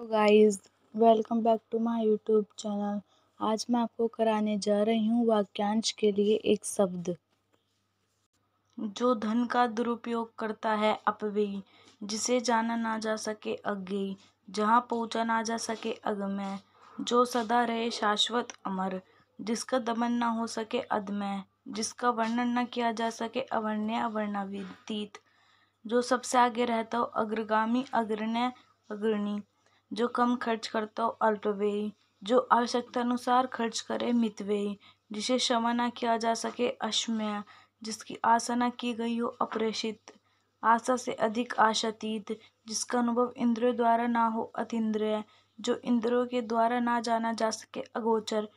guys welcome back to my YouTube channel आज मैं आपको कराने जा रही हूँ वाक्यांश के लिए एक शब्द जो धन का दुरुपयोग करता है अपव्यय जिसे जाना ना जा सके अज्ञेय जहाँ पहुँचा ना जा सके अगमय जो सदा रहे शाश्वत अमर जिसका दमन ना हो सके अदमय जिसका वर्णन न किया जा सके अवर्ण्य अवर्णवीतीत जो सबसे आगे रहता हो अग्रगामी अग्रण्य अग्रणी जो कम खर्च करता हो अल्पव्ययी जो आवश्यकतानुसार खर्च करे मितव्ययी जिसे क्षमा न किया जा सके अश्मय जिसकी आशा ना की गई हो अप्रेषित आशा से अधिक आशातीत जिसका अनुभव इंद्रियों द्वारा ना हो अतिद्रिय जो इंद्रियों के द्वारा ना जाना जा सके अगोचर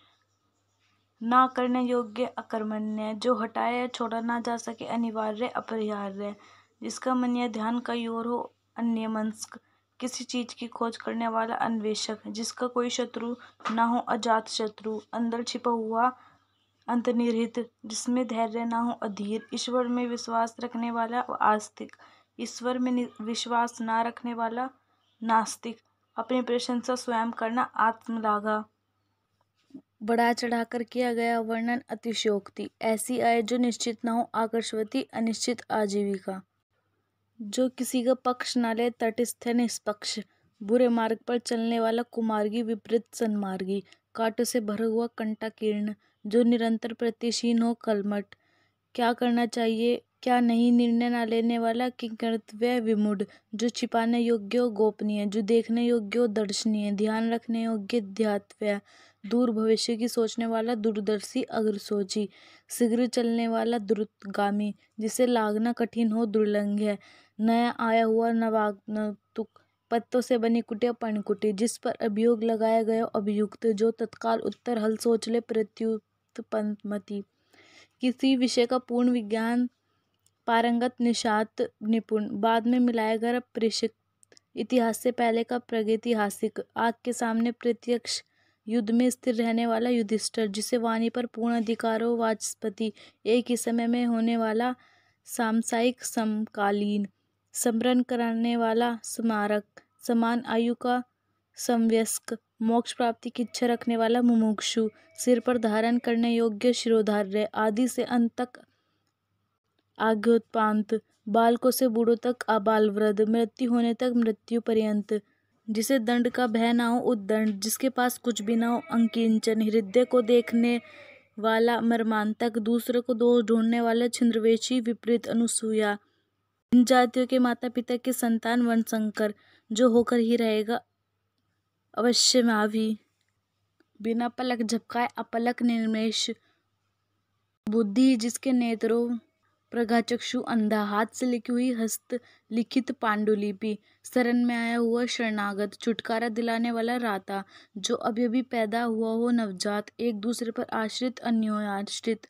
ना करने योग्य अकर्मण्य जो हटाया या छोड़ा ना जा सके अनिवार्य अपरिहार्य जिसका मन या ध्यान का योर हो अन्य मनस्क किसी चीज की खोज करने वाला अन्वेषक जिसका कोई शत्रु न हो अजात शत्रु अंदर छिपा हुआ अंतर्निहित जिसमें धैर्य ना हो अधीर ईश्वर में विश्वास रखने वाला आस्तिक ईश्वर में विश्वास ना रखने वाला नास्तिक अपनी प्रशंसा स्वयं करना आत्मलाघा बढ़ा चढ़ाकर किया गया वर्णन अतिशयोक्ति ऐसी आय जो निश्चित ना हो आकर्षवती अनिश्चित आजीविका जो किसी का पक्ष ना ले तटस्थ है निष्पक्ष बुरे मार्ग पर चलने वाला कुमार्गी विपरीत सन्मार्गी काट से भरा हुआ कंटा किरण जो निरंतर प्रतिशीन हो कलमट क्या करना चाहिए क्या नहीं निर्णय ना लेने वाला कर्तव्य विमुड जो छिपाने योग्य हो गोपनीय जो देखने योग्य हो दर्शनीय ध्यान रखने योग्य ध्यात्व दूर भविष्य की सोचने वाला दूरदर्शी अग्रसोची शीघ्र चलने वाला द्रुतगामी जिसे लागना कठिन हो दुर्लंघ है नया आया हुआ नवागंतुक पत्तों से बनी कुटिया पनकुटी जिस पर अभियोग लगाया गया अभियुक्त जो तत्काल उत्तर हल सोच ले प्रत्युत्पन्नमति किसी विषय का पूर्ण विज्ञान पारंगत निषात निपुण बाद में मिलाया गया प्रेषित इतिहास से पहले का प्रगतिहासिक आग के सामने प्रत्यक्ष युद्ध में स्थिर रहने वाला युधिष्ठर जिसे वाणी पर पूर्ण अधिकारों वाचस्पति एक ही समय में होने वाला सामसायिक समकालीन स्मरण कराने वाला स्मारक समान आयु का संवयस्क मोक्ष प्राप्ति की इच्छा रखने वाला मुमुक्षु सिर पर धारण करने योग्य शिरोधार्य आदि से अंत तक आज्ञोत्पांत बालकों से बूढ़ों तक अबाल वृद्ध मृत्यु होने तक मृत्यु पर्यंत जिसे दंड का भय ना हो उद्दंड जिसके पास कुछ भी ना हो अंकिंचन हृदय को देखने वाला मर्मांतक दूसरे को दोष ढूंढने वाला छिंद्रवेशी विपरीत अनुसूया इन जातियों के माता पिता के संतान वन संकर जो होकर ही रहेगा अवश्य मावी बिना पलक झपकाए अपलक निर्मेश बुद्धि जिसके नेत्रों प्रगाचक्षु अंधा हाथ से लिखी हुई हस्त लिखित पांडुलिपि शरण में आया हुआ शरणागत छुटकारा दिलाने वाला राता जो अभी अभी पैदा हुआ हो नवजात एक दूसरे पर आश्रित अन्योन्याश्रित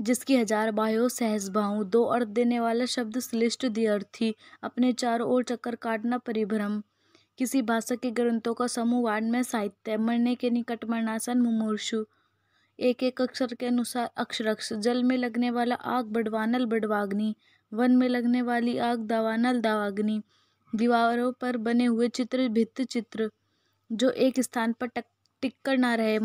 जिसकी हजार बाहों बाहू दो अर्थ देने वाला शब्द श्लिष्ट दी अर्थी अपने चारों ओर चक्कर काटना परिभ्रम किसी भाषा के ग्रंथों का समूह वाण में साहित्य मरने के निकट मरणासन मुमूर्षु एक एक अक्षर के अनुसार अक्षरक्ष जल में लगने वाला आग बडवानल बडवाग्नि वन में लगने वाली आग दावानल दावाग्नि दीवारों पर बने हुए चित्र भित्त चित्र जो एक स्थान पर टक टिक्कर ना रहे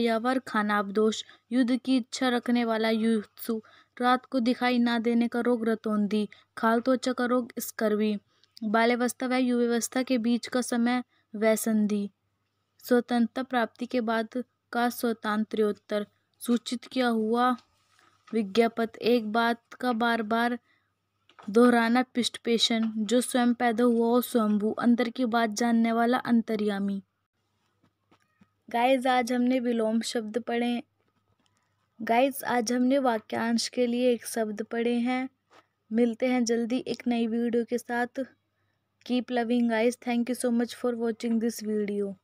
यावर खानाबदोश युद्ध की इच्छा रखने वाला युत्सु रात को दिखाई ना देने का रोग रतौंदी खाल त्वचा का रोग स्कर्वी बाल्यवस्था व युवावस्था के बीच का समय वैसंधि स्वतंत्रता प्राप्ति के बाद का स्वतंत्रोत्तर सूचित किया हुआ विज्ञापन एक बात का बार बार दोहराना पिष्टपेशन जो स्वयं पैदा हुआ हो स्वयंभू अंदर की बात जानने वाला अंतर्यामी गाइस आज हमने विलोम शब्द पढ़े गाइस आज हमने वाक्यांश के लिए एक शब्द पढ़े हैं मिलते हैं जल्दी एक नई वीडियो के साथ keep loving guys thank you so much for watching this video